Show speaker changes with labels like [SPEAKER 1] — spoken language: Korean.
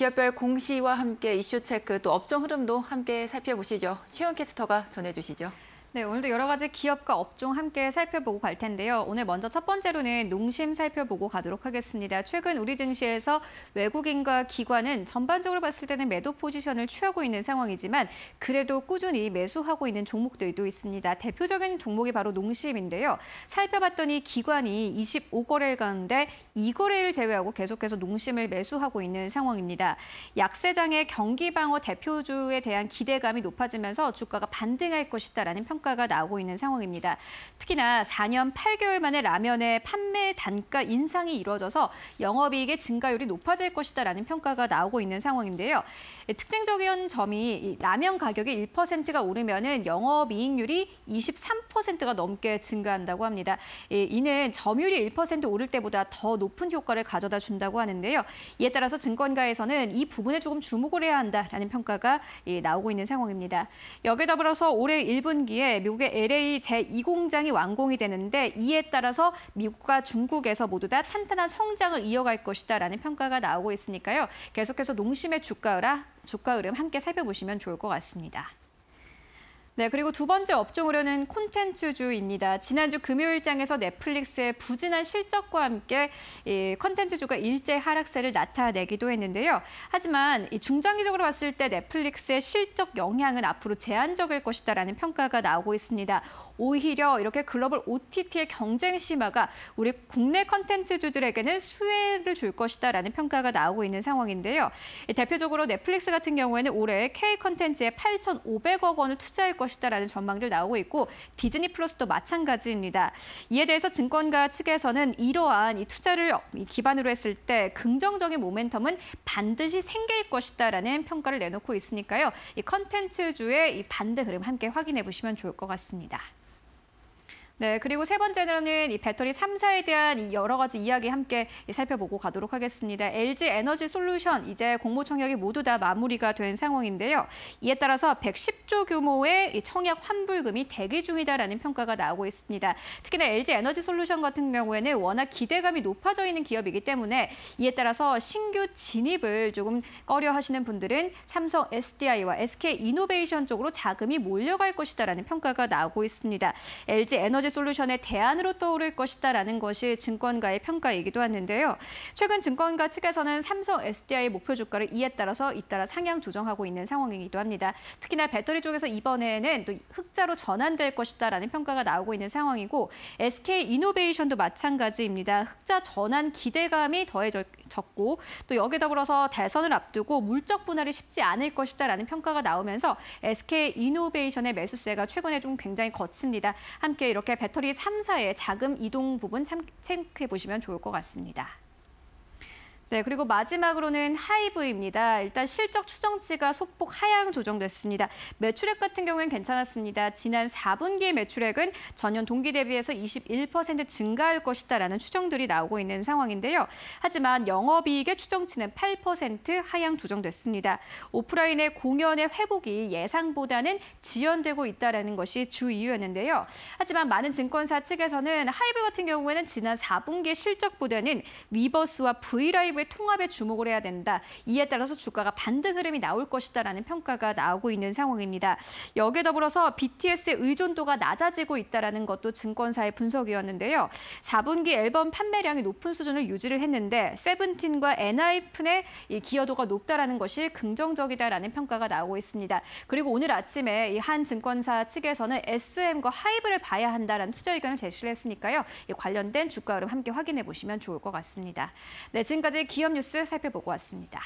[SPEAKER 1] 기업별 공시와 함께 이슈 체크 또 업종 흐름도 함께 살펴보시죠. 최현 캐스터가 전해주시죠. 네, 오늘도 여러 가지 기업과 업종 함께 살펴보고 갈 텐데요. 오늘 먼저 첫 번째로는 농심 살펴보고 가도록 하겠습니다. 최근 우리 증시에서 외국인과 기관은 전반적으로 봤을 때는 매도 포지션을 취하고 있는 상황이지만 그래도 꾸준히 매수하고 있는 종목들도 있습니다. 대표적인 종목이 바로 농심인데요. 살펴봤더니 기관이 25거래일 가운데 2거래를 제외하고 계속해서 농심을 매수하고 있는 상황입니다. 약세장의 경기 방어 대표주에 대한 기대감이 높아지면서 주가가 반등할 것이다라는 평 평가가 나오고 있는 상황입니다. 특히나 4년 8개월 만에 라면의 판매 단가 인상이 이루어져서 영업이익의 증가율이 높아질 것이다라는 평가가 나오고 있는 상황인데요. 예, 특징적인 점이 라면 가격이 1%가 오르면 영업이익률이 23%가 넘게 증가한다고 합니다. 예, 이는 점유율이 1% 오를 때보다 더 높은 효과를 가져다 준다고 하는데요. 이에 따라서 증권가에서는 이 부분에 조금 주목을 해야 한다라는 평가가 예, 나오고 있는 상황입니다. 여기에 더불어서 올해 1분기에 미국의 LA 제2공장이 완공이 되는데 이에 따라서 미국과 중국에서 모두 다 탄탄한 성장을 이어갈 것이다라는 평가가 나오고 있으니까요. 계속해서 농심의 주가 흐름 함께 살펴보시면 좋을 것 같습니다. 네, 그리고 두 번째 업종으로는 콘텐츠주입니다. 지난주 금요일장에서 넷플릭스의 부진한 실적과 함께 이 콘텐츠주가 일제 하락세를 나타내기도 했는데요. 하지만 이 중장기적으로 봤을 때 넷플릭스의 실적 영향은 앞으로 제한적일 것이다라는 평가가 나오고 있습니다. 오히려 이렇게 글로벌 OTT의 경쟁 심화가 우리 국내 컨텐츠주들에게는 수혜를 줄 것이다라는 평가가 나오고 있는 상황인데요. 대표적으로 넷플릭스 같은 경우에는 올해 K 컨텐츠에 8,500억 원을 투자할 것이다라는 전망들 나오고 있고 디즈니 플러스도 마찬가지입니다. 이에 대해서 증권가 측에서는 이러한 이 투자를 기반으로 했을 때 긍정적인 모멘텀은 반드시 생길 것이다라는 평가를 내놓고 있으니까요. 이 컨텐츠주의 이 반대 그림 함께 확인해 보시면 좋을 것 같습니다. 네, 그리고 세 번째로는 이 배터리 3사에 대한 여러 가지 이야기 함께 살펴보고 가도록 하겠습니다. LG 에너지 솔루션 이제 공모 청약이 모두 다 마무리가 된 상황인데요. 이에 따라서 110조 규모의 청약 환불금이 대기 중이다라는 평가가 나오고 있습니다. 특히나 LG 에너지 솔루션 같은 경우에는 워낙 기대감이 높아져 있는 기업이기 때문에 이에 따라서 신규 진입을 조금 꺼려 하시는 분들은 삼성 SDI와 SK 이노베이션 쪽으로 자금이 몰려갈 것이다라는 평가가 나오고 있습니다. LG 에너지 에너지 솔루션의 대안으로 떠오를 것이다라는 것이 증권가의 평가이기도 하는데요. 최근 증권가 측에서는 삼성 SDI 목표 주가를 이에 따라서 잇따라 상향 조정하고 있는 상황이기도 합니다. 특히나 배터리 쪽에서 이번에는 또 흑자로 전환될 것이다라는 평가가 나오고 있는 상황이고 SK 이노베이션도 마찬가지입니다. 흑자 전환 기대감이 더해져 졌고 또 여기에 더불어서 대선을 앞두고 물적 분할이 쉽지 않을 것이다라는 평가가 나오면서 SK 이노베이션의 매수세가 최근에 좀 굉장히 거칩니다. 함께 이렇게 배터리 3사의 자금 이동 부분 참, 체크해 보시면 좋을 것 같습니다. 네, 그리고 마지막으로는 하이브입니다. 일단 실적 추정치가 소폭 하향 조정됐습니다. 매출액 같은 경우엔 괜찮았습니다. 지난 4분기 매출액은 전년 동기 대비해서 21% 증가할 것이다라는 추정들이 나오고 있는 상황인데요. 하지만 영업이익의 추정치는 8% 하향 조정됐습니다. 오프라인의 공연의 회복이 예상보다는 지연되고 있다는 것이 주 이유였는데요. 하지만 많은 증권사 측에서는 하이브 같은 경우에는 지난 4분기 실적보다는 위버스와 브이라이브 기업의 통합에 주목을 해야 된다. 이에 따라서 주가가 반등 흐름이 나올 것이다라는 평가가 나오고 있는 상황입니다. 여기에 더불어서 BTS의 의존도가 낮아지고 있다는 것도 증권사의 분석이었는데요. 4분기 앨범 판매량이 높은 수준을 유지를 했는데 세븐틴과 엔하이픈의 기여도가 높다라는 것이 긍정적이다라는 평가가 나오고 있습니다. 그리고 오늘 아침에 한 증권사 측에서는 SM과 하이브를 봐야 한다라는 투자 의견을 제시를 했으니까요. 관련된 주가 흐름 함께 확인해 보시면 좋을 것 같습니다. 네, 지금까지 기업 뉴스 살펴보고 왔습니다.